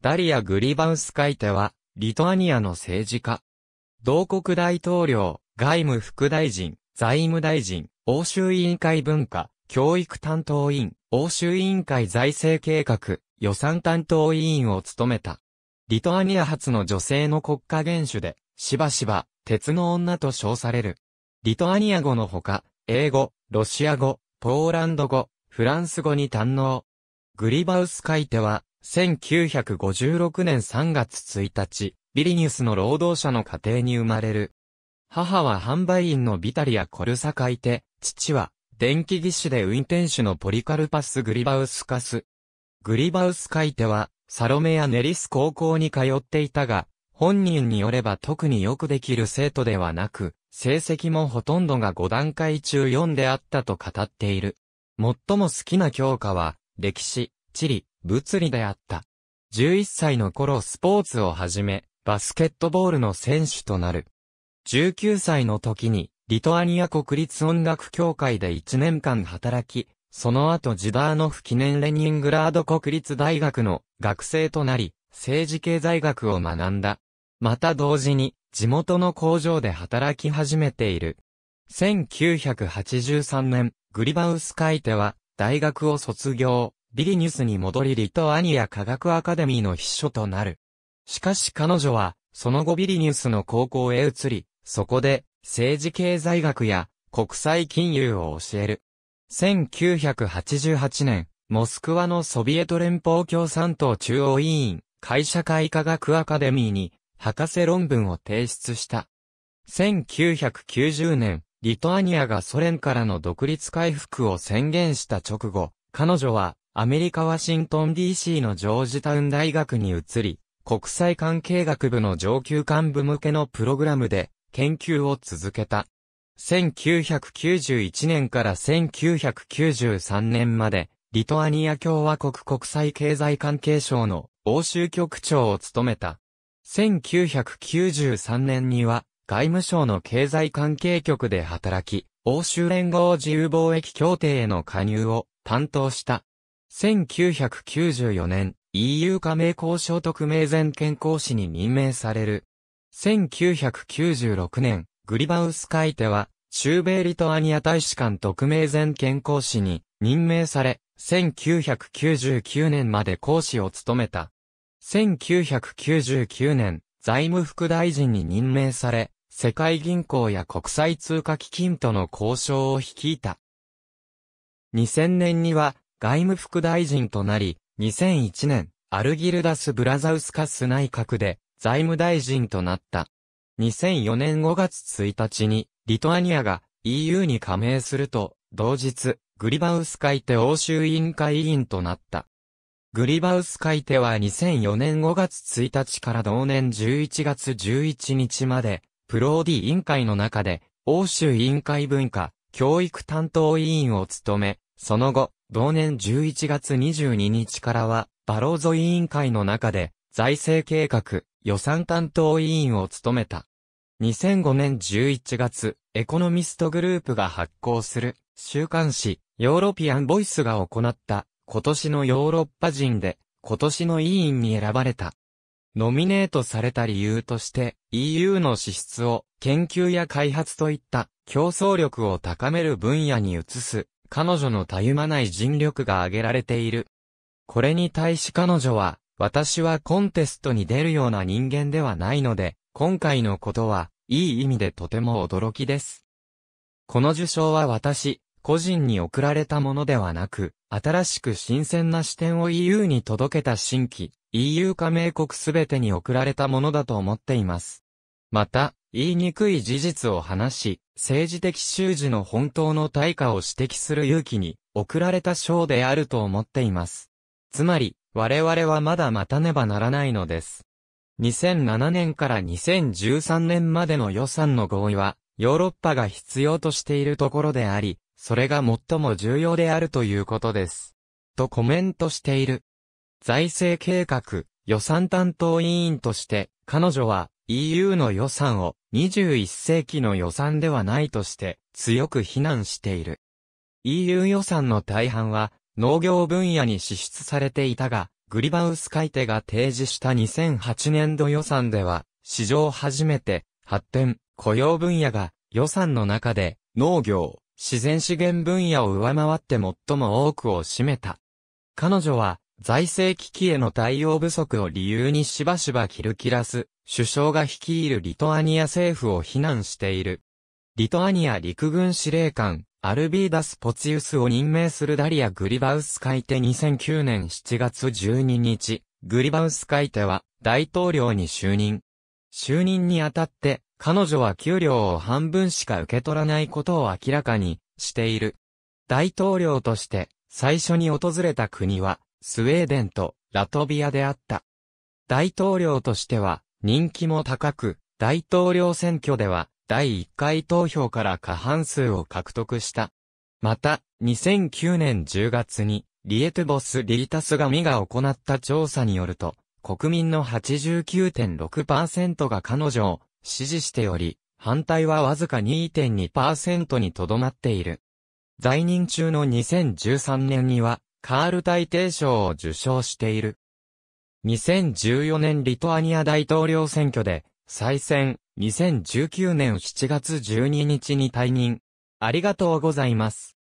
ダリア・グリバウスカイテは、リトアニアの政治家。同国大統領、外務副大臣、財務大臣、欧州委員会文化、教育担当委員、欧州委員会財政計画、予算担当委員を務めた。リトアニア初の女性の国家元首で、しばしば、鉄の女と称される。リトアニア語のほか、英語、ロシア語、ポーランド語、フランス語に堪能。グリバウスカイテは、1956年3月1日、ビリニュスの労働者の家庭に生まれる。母は販売員のビタリア・コルサカイテ、父は電気技師で運転手のポリカルパス・グリバウスカス。グリバウスカイテはサロメやネリス高校に通っていたが、本人によれば特によくできる生徒ではなく、成績もほとんどが5段階中4であったと語っている。最も好きな教科は、歴史、地理、物理であった。11歳の頃スポーツを始め、バスケットボールの選手となる。19歳の時に、リトアニア国立音楽協会で1年間働き、その後ジダーノフ記念レニングラード国立大学の学生となり、政治経済学を学んだ。また同時に、地元の工場で働き始めている。1983年、グリバウスカイテは、大学を卒業。ビリニュスに戻りリトアニア科学アカデミーの秘書となる。しかし彼女は、その後ビリニュスの高校へ移り、そこで、政治経済学や国際金融を教える。1988年、モスクワのソビエト連邦共産党中央委員、会社会科学アカデミーに、博士論文を提出した。1990年、リトアニアがソ連からの独立回復を宣言した直後、彼女はアメリカワシントン DC のジョージタウン大学に移り、国際関係学部の上級幹部向けのプログラムで研究を続けた。1991年から1993年まで、リトアニア共和国国際経済関係省の欧州局長を務めた。1993年には、外務省の経済関係局で働き、欧州連合自由貿易協定への加入を担当した。1994年、EU 加盟交渉特命全権公使に任命される。1996年、グリバウスイ手は、中米リトアニア大使館特命全権公使に任命され、1999年まで公使を務めた。1999年、財務副大臣に任命され、世界銀行や国際通貨基金との交渉を率いた。2000年には、外務副大臣となり、2001年、アルギルダス・ブラザウスカス内閣で財務大臣となった。2004年5月1日に、リトアニアが EU に加盟すると、同日、グリバウス会手欧州委員会委員となった。グリバウス会手は2004年5月1日から同年11月11日まで、プローディ委員会の中で、欧州委員会文化、教育担当委員を務め、その後、同年11月22日からは、バローゾ委員会の中で、財政計画、予算担当委員を務めた。2005年11月、エコノミストグループが発行する、週刊誌、ヨーロピアンボイスが行った、今年のヨーロッパ人で、今年の委員に選ばれた。ノミネートされた理由として、EU の支出を研究や開発といった競争力を高める分野に移す彼女のたゆまない尽力が挙げられている。これに対し彼女は、私はコンテストに出るような人間ではないので、今回のことは、いい意味でとても驚きです。この受賞は私、個人に贈られたものではなく、新しく新鮮な視点を EU に届けた新規、EU 加盟国すべてに贈られたものだと思っています。また、言いにくい事実を話し、政治的修辞の本当の対価を指摘する勇気に、送られた章であると思っています。つまり、我々はまだ待たねばならないのです。2007年から2013年までの予算の合意は、ヨーロッパが必要としているところであり、それが最も重要であるということです。とコメントしている。財政計画、予算担当委員として、彼女は、EU の予算を21世紀の予算ではないとして強く非難している。EU 予算の大半は農業分野に支出されていたが、グリバウス改手が提示した2008年度予算では、史上初めて発展、雇用分野が予算の中で農業、自然資源分野を上回って最も多くを占めた。彼女は財政危機への対応不足を理由にしばしばキルキラス、首相が率いるリトアニア政府を非難している。リトアニア陸軍司令官、アルビーダス・ポツユスを任命するダリア・グリバウス海手2009年7月12日、グリバウス海手は大統領に就任。就任にあたって、彼女は給料を半分しか受け取らないことを明らかにしている。大統領として最初に訪れた国はスウェーデンとラトビアであった。大統領としては人気も高く、大統領選挙では第1回投票から過半数を獲得した。また、2009年10月にリエトボス・リータスガミが行った調査によると、国民の89.6%が彼女を支持しており、反対はわずか2.2%にとどまっている。在任中の2013年には、カール大帝賞を受賞している。2014年リトアニア大統領選挙で、再選、2019年7月12日に退任。ありがとうございます。